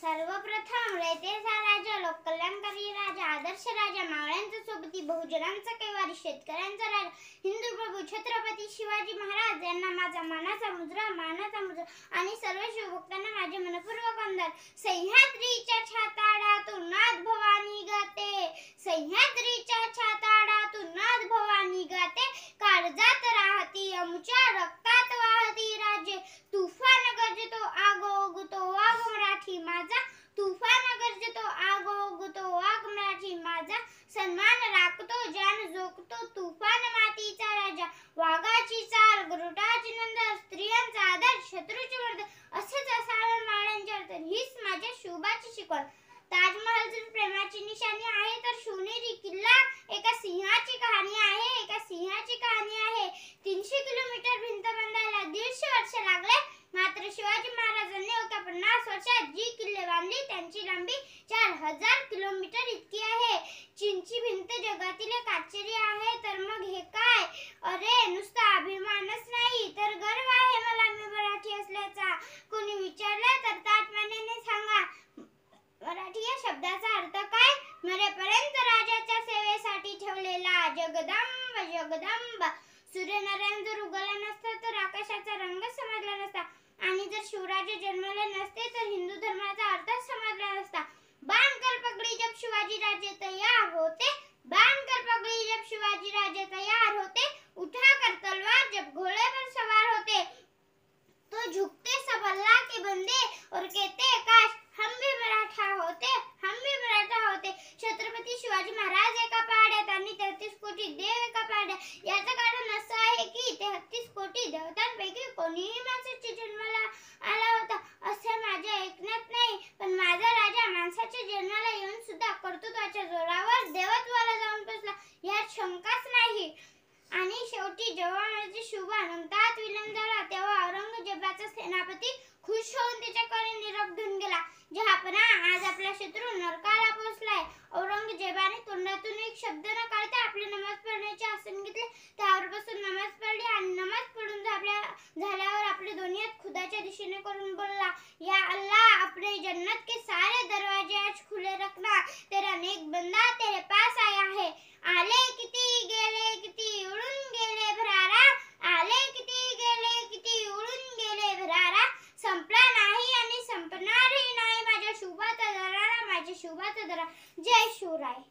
सर्वप्रथम रयतेचा राजा लोककल्याणकारी राजा आदर्श राजा मावळ्यांचा सोबती बहुजनांचा कैवारी शेतकऱ्यांचा राजा हिंदू प्रभू छत्रपती शिवाजी महाराज यांना माझा मानाचा मुजरा मानाचा मुजरा आणि सर्व शिवभक्तांना माझे मनपूर्वक आमदार सह्याद्रीच्या छाताडातून नाथ भवानी गाते सह्याद्रीच्या वाघाची चाल गरुडाची नंतर स्त्रियांचा आदर शत्रूची वर्धन असेच असावे माळ्यांचे वर्तन हीच माझ्या शुभाची शिकवण ताजमहल प्रेमाची निशाणी आहे तर सोनेरी किल्ला एका सिंहाची कहाणी आहे एका सिंहाची कहाणी आहे तीनशे किलोमीटर भिंत बांधायला दीडशे वर्ष लागले मात्र शिवाजी महाराजांनी अवघ्या पन्नास वर्षात जी किल्ले बांधली त्यांची लांबी चार हजार किलोमीटर इतकी आहे चीनची जगातील एक आश्चर्य आहे तर मग हे काय अरे नुसता अभिमानच नाही तर गर्व आहे मला मी मराठी असल्याचा कोणी विचारलं तर तात्मानेने सांगा मराठी या शब्दाचा अर्थ काय मरेपर्यंत राजाच्या सेवेसाठी ठेवलेला जगदंब जगदंब सूर्यनारायण जर उगवला नसता तर आकाशाचा रंग समजला नसता आणि जर शिवराजे जन्मले नसते तर हिंदू धर्माचा अर्थ छत्रपती शिवाजी महाराज एका पाड्यात आणि तेहतीस कोटी देव एका पाड्यात याचं कारण असं आहे की तेहतीस कोटी देवतांपैकी कोणीही माणसाच्या जन्माला आला होता असे माझ्या ऐकण्यात नाही पण माझा राजा माणसाच्या जन्माला येऊन सुद्धा कर्तृत्वाच्या जोरावर देवत्वाला जाऊन बसला यात शंकाच नाही आणि शेवटी जेव्हा माझी शुभ अनंतात विलंब झाला तेव्हा औरंगजेबाचा सेनापती खुश होऊन त्याच्याकडे निरोप घेऊन गेला आपण आज आपला शत्रू नरकाला काय औरंगजेबाने तोंडातून एक शब्द न काढता आपले नमाज पडण्याचे आसन घेतले त्यावर बसून नमाज पडली आणि नमाज पडून आपल्या झाल्यावर आपले दोन्ही हात खुदाच्या दिशेने करून बोलला या अल्लाह आपले जन्नत के सारे दरवाजे आज खुले रखना तेरा नेक बंदा जय शिवराय